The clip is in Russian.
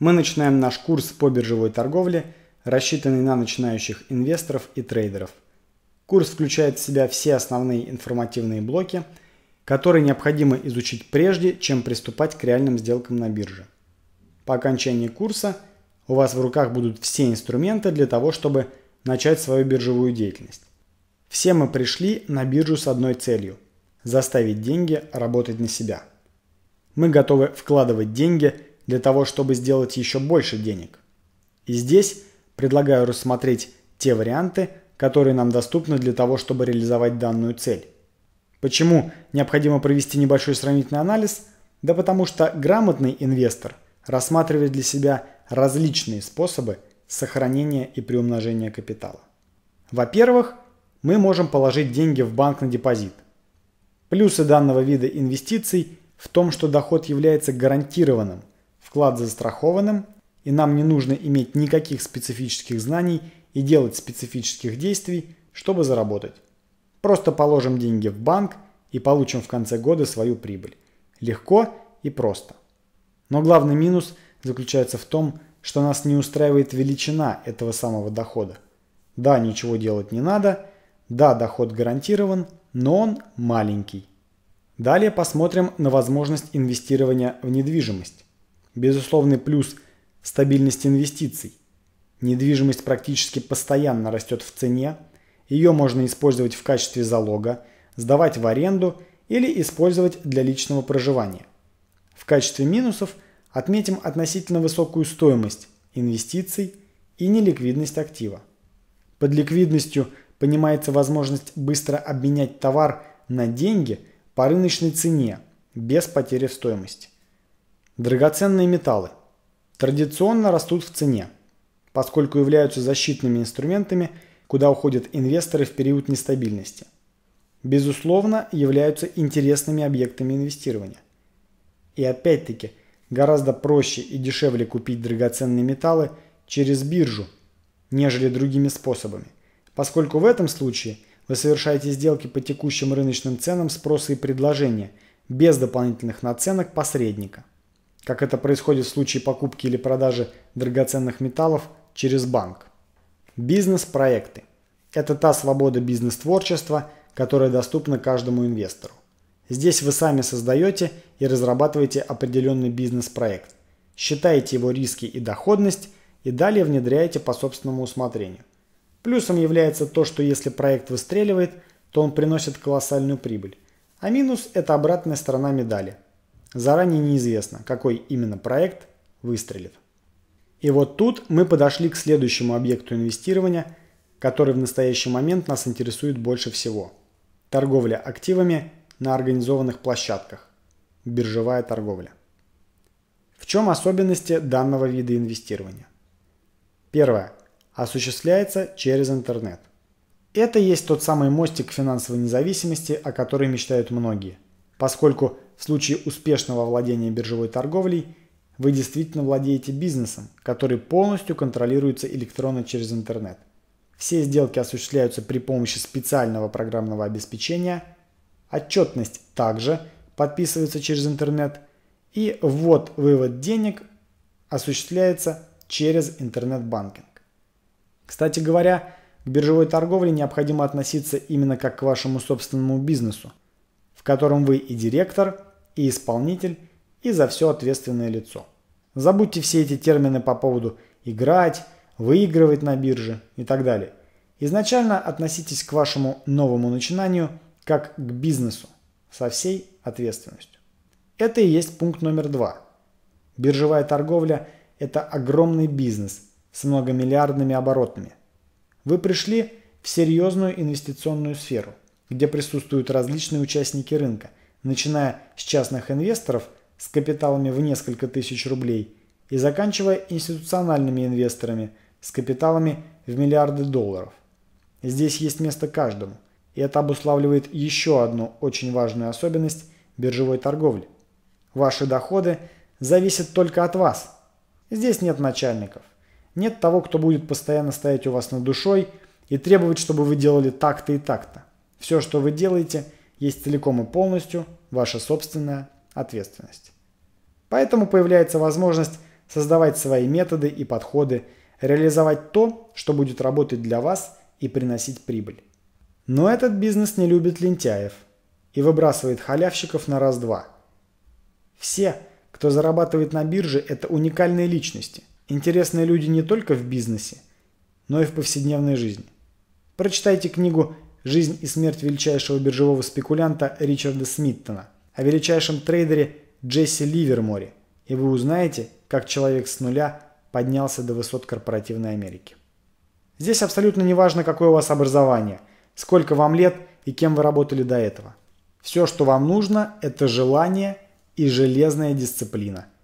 Мы начинаем наш курс по биржевой торговле, рассчитанный на начинающих инвесторов и трейдеров. Курс включает в себя все основные информативные блоки, которые необходимо изучить прежде, чем приступать к реальным сделкам на бирже. По окончании курса у вас в руках будут все инструменты для того, чтобы начать свою биржевую деятельность. Все мы пришли на биржу с одной целью – заставить деньги работать на себя. Мы готовы вкладывать деньги – для того, чтобы сделать еще больше денег. И здесь предлагаю рассмотреть те варианты, которые нам доступны для того, чтобы реализовать данную цель. Почему необходимо провести небольшой сравнительный анализ? Да потому что грамотный инвестор рассматривает для себя различные способы сохранения и приумножения капитала. Во-первых, мы можем положить деньги в банк на депозит. Плюсы данного вида инвестиций в том, что доход является гарантированным, вклад застрахованным, и нам не нужно иметь никаких специфических знаний и делать специфических действий, чтобы заработать. Просто положим деньги в банк и получим в конце года свою прибыль. Легко и просто. Но главный минус заключается в том, что нас не устраивает величина этого самого дохода. Да, ничего делать не надо, да, доход гарантирован, но он маленький. Далее посмотрим на возможность инвестирования в недвижимость. Безусловный плюс – стабильность инвестиций. Недвижимость практически постоянно растет в цене, ее можно использовать в качестве залога, сдавать в аренду или использовать для личного проживания. В качестве минусов отметим относительно высокую стоимость инвестиций и неликвидность актива. Под ликвидностью понимается возможность быстро обменять товар на деньги по рыночной цене без потери стоимости. Драгоценные металлы традиционно растут в цене, поскольку являются защитными инструментами, куда уходят инвесторы в период нестабильности. Безусловно, являются интересными объектами инвестирования. И опять-таки, гораздо проще и дешевле купить драгоценные металлы через биржу, нежели другими способами, поскольку в этом случае вы совершаете сделки по текущим рыночным ценам спроса и предложения, без дополнительных наценок посредника как это происходит в случае покупки или продажи драгоценных металлов через банк. Бизнес-проекты. Это та свобода бизнес-творчества, которая доступна каждому инвестору. Здесь вы сами создаете и разрабатываете определенный бизнес-проект, считаете его риски и доходность и далее внедряете по собственному усмотрению. Плюсом является то, что если проект выстреливает, то он приносит колоссальную прибыль. А минус – это обратная сторона медали – Заранее неизвестно, какой именно проект выстрелит. И вот тут мы подошли к следующему объекту инвестирования, который в настоящий момент нас интересует больше всего. Торговля активами на организованных площадках. Биржевая торговля. В чем особенности данного вида инвестирования? Первое. Осуществляется через интернет. Это есть тот самый мостик финансовой независимости, о которой мечтают многие – поскольку в случае успешного владения биржевой торговлей вы действительно владеете бизнесом, который полностью контролируется электронно через интернет. Все сделки осуществляются при помощи специального программного обеспечения, отчетность также подписывается через интернет и ввод-вывод денег осуществляется через интернет-банкинг. Кстати говоря, к биржевой торговле необходимо относиться именно как к вашему собственному бизнесу – в котором вы и директор, и исполнитель, и за все ответственное лицо. Забудьте все эти термины по поводу «играть», «выигрывать на бирже» и так далее. Изначально относитесь к вашему новому начинанию как к бизнесу со всей ответственностью. Это и есть пункт номер два. Биржевая торговля – это огромный бизнес с многомиллиардными оборотами. Вы пришли в серьезную инвестиционную сферу где присутствуют различные участники рынка, начиная с частных инвесторов с капиталами в несколько тысяч рублей и заканчивая институциональными инвесторами с капиталами в миллиарды долларов. Здесь есть место каждому, и это обуславливает еще одну очень важную особенность биржевой торговли. Ваши доходы зависят только от вас. Здесь нет начальников, нет того, кто будет постоянно стоять у вас над душой и требовать, чтобы вы делали так-то и так-то. Все, что вы делаете, есть целиком и полностью ваша собственная ответственность. Поэтому появляется возможность создавать свои методы и подходы, реализовать то, что будет работать для вас и приносить прибыль. Но этот бизнес не любит лентяев и выбрасывает халявщиков на раз-два. Все, кто зарабатывает на бирже, это уникальные личности, интересные люди не только в бизнесе, но и в повседневной жизни. Прочитайте книгу жизнь и смерть величайшего биржевого спекулянта Ричарда Смиттона, о величайшем трейдере Джесси Ливерморе, и вы узнаете, как человек с нуля поднялся до высот корпоративной Америки. Здесь абсолютно не важно, какое у вас образование, сколько вам лет и кем вы работали до этого. Все, что вам нужно, это желание и железная дисциплина –